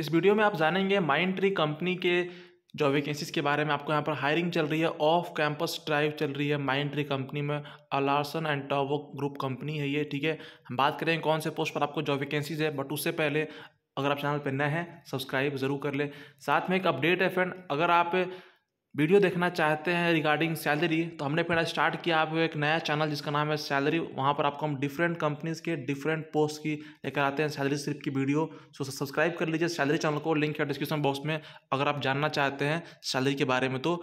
इस वीडियो में आप जानेंगे माइंड ट्री कंपनी के जो वैकेंसीज के बारे में आपको यहाँ पर हायरिंग चल रही है ऑफ कैंपस ड्राइव चल रही है माइंड ट्री कंपनी में अलार्सन एंड टॉवो ग्रुप कंपनी है ये ठीक है हम बात करें कौन से पोस्ट पर आपको जॉब वैकेंसीज है बट उससे पहले अगर आप चैनल पर नए हैं सब्सक्राइब जरूर कर लें साथ में एक अपडेट है फ्रेंड अगर आप वीडियो देखना चाहते हैं रिगार्डिंग सैलरी तो हमने फिर स्टार्ट किया आप एक नया चैनल जिसका नाम है सैलरी वहाँ पर आपको हम डिफरेंट कंपनीज़ के डिफरेंट पोस्ट की लेकर आते हैं सैलरी स्लिप की वीडियो सो सब्सक्राइब कर लीजिए सैलरी चैनल को लिंक है डिस्क्रिप्शन बॉक्स में अगर आप जानना चाहते हैं सैलरी के बारे में तो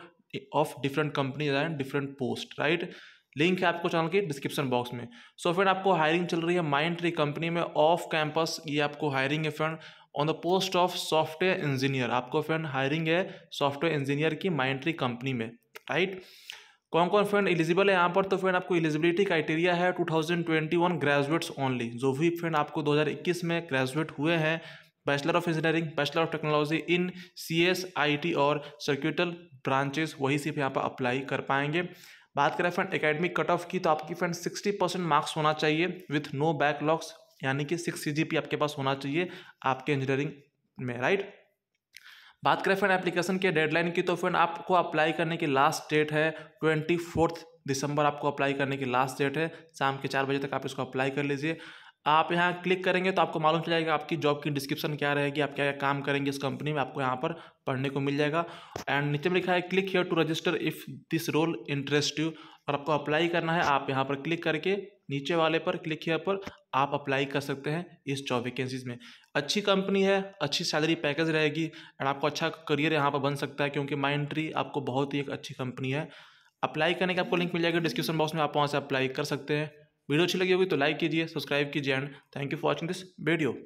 of different companies and different post right link है आपको चैनल की डिस्क्रिप्शन बॉक्स में सो so, फ्रेंड आपको हायरिंग चल रही है माइंड ट्री कंपनी में ऑफ कैंपस ये आपको हायरिंग है friend on the post of software engineer आपको फ्रेंड हायरिंग है सॉफ्टवेयर इंजीनियर की माइंट्री कंपनी में राइट कौन कौन फ्रेंड एलिजिबल है यहाँ पर तो फ्रेंड आपको एलिजिबिलिटी क्राइटेरिया है 2021 ग्रेजुएट्स ओनली जो भी फ्रेंड आपको 2021 में ग्रेजुएट हुए हैं bachelor of engineering bachelor of technology in C S I T और सर्क्यूटल ब्रांचेस वही सिर्फ यहाँ पर अप्लाई कर पाएंगे बात करें फ्रेंड एकेडमिक कट ऑफ की तो आपकी फ्रेंड सिक्सटी परसेंट मार्क्स होना चाहिए विथ नो बैकलॉग्स यानी कि सिक्स सी आपके पास होना चाहिए आपके इंजीनियरिंग में राइट बात करें फ्रेंड एप्लीकेशन के डेडलाइन की तो फ्रेंड आपको अप्लाई करने की लास्ट डेट है ट्वेंटी फोर्थ दिसंबर आपको अप्लाई करने की लास्ट डेट है शाम के चार बजे तक आप इसको अप्लाई कर लीजिए आप यहाँ क्लिक करेंगे तो आपको मालूम चल जाएगा आपकी जॉब की डिस्क्रिप्शन क्या रहेगी आप क्या क्या काम करेंगे इस कंपनी में आपको यहाँ पर पढ़ने को मिल जाएगा एंड नीचे में लिखा है click here to register if this role interest you और आपको अप्लाई करना है आप यहाँ पर क्लिक करके नीचे वाले पर क्लिक हेयर पर आप अप्लाई कर सकते हैं इस जॉब वैकेंसीज में अच्छी कंपनी है अच्छी सैलरी पैकेज रहेगी एंड आपको अच्छा करियर यहाँ पर बन सकता है क्योंकि माइंड आपको बहुत ही एक अच्छी कंपनी है अप्लाई करने का आपको लिंक मिल जाएगा डिस्क्रिप्शन बॉक्स में आप वहाँ से अप्लाई कर सकते हैं वीडियो अच्छी लगी होगी तो लाइक कीजिए सब्सक्राइब कीजिए and thank you for watching this video